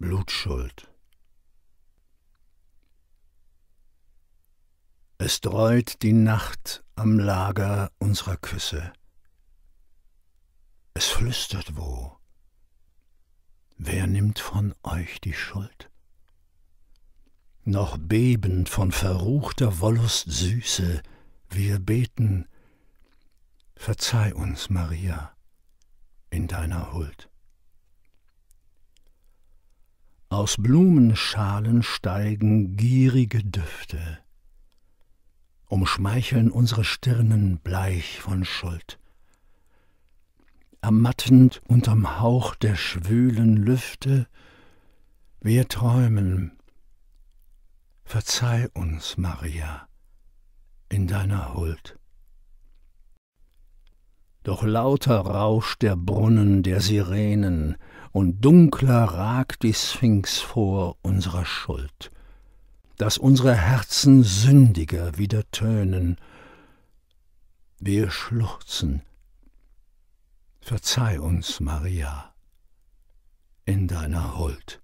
Blutschuld. Es dräut die Nacht am Lager unserer Küsse. Es flüstert wo. Wer nimmt von euch die Schuld? Noch bebend von verruchter Wollust Süße, wir beten, Verzeih uns, Maria, in deiner Huld aus Blumenschalen steigen gierige Düfte, umschmeicheln unsere Stirnen bleich von Schuld. Ermattend unterm Hauch der schwülen Lüfte, wir träumen. Verzeih uns, Maria, in deiner Huld. Doch lauter rauscht der Brunnen der Sirenen, und dunkler ragt die Sphinx vor unserer Schuld, dass unsere Herzen sündiger wieder tönen. Wir schluchzen. Verzeih uns, Maria, in deiner Huld.